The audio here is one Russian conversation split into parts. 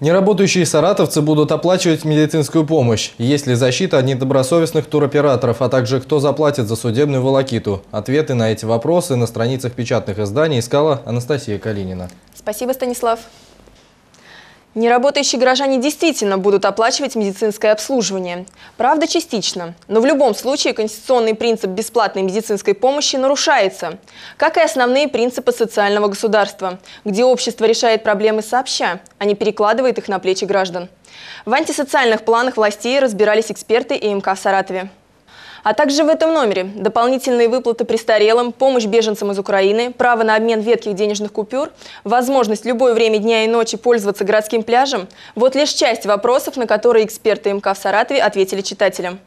Неработающие саратовцы будут оплачивать медицинскую помощь. Есть ли защита от недобросовестных туроператоров, а также кто заплатит за судебную волокиту? Ответы на эти вопросы на страницах печатных изданий искала Анастасия Калинина. Спасибо, Станислав. Неработающие горожане действительно будут оплачивать медицинское обслуживание. Правда, частично. Но в любом случае конституционный принцип бесплатной медицинской помощи нарушается. Как и основные принципы социального государства, где общество решает проблемы сообща, а не перекладывает их на плечи граждан. В антисоциальных планах властей разбирались эксперты ИМК в Саратове. А также в этом номере дополнительные выплаты престарелым, помощь беженцам из Украины, право на обмен ветких денежных купюр, возможность любое время дня и ночи пользоваться городским пляжем – вот лишь часть вопросов, на которые эксперты МК в Саратове ответили читателям.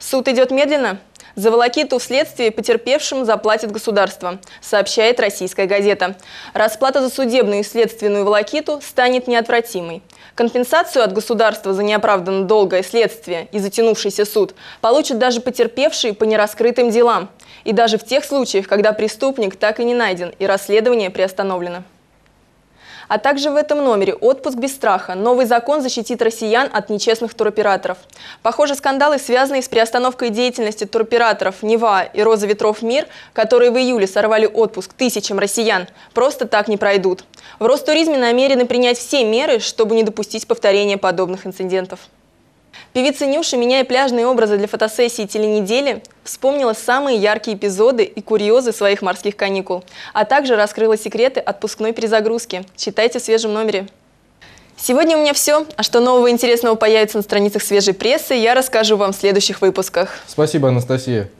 Суд идет медленно, за волокиту вследствие потерпевшим заплатит государство, сообщает российская газета. Расплата за судебную и следственную волокиту станет неотвратимой. Компенсацию от государства за неоправданно долгое следствие и затянувшийся суд получат даже потерпевшие по нераскрытым делам. И даже в тех случаях, когда преступник так и не найден и расследование приостановлено. А также в этом номере «Отпуск без страха. Новый закон защитит россиян от нечестных туроператоров». Похоже, скандалы, связанные с приостановкой деятельности туроператоров «Нева» и «Роза ветров мир», которые в июле сорвали отпуск тысячам россиян, просто так не пройдут. В Ростуризме намерены принять все меры, чтобы не допустить повторения подобных инцидентов. Певица Нюша, меняя пляжные образы для фотосессии теленедели, вспомнила самые яркие эпизоды и курьезы своих морских каникул, а также раскрыла секреты отпускной перезагрузки. Читайте в свежем номере. Сегодня у меня все. А что нового интересного появится на страницах свежей прессы, я расскажу вам в следующих выпусках. Спасибо, Анастасия.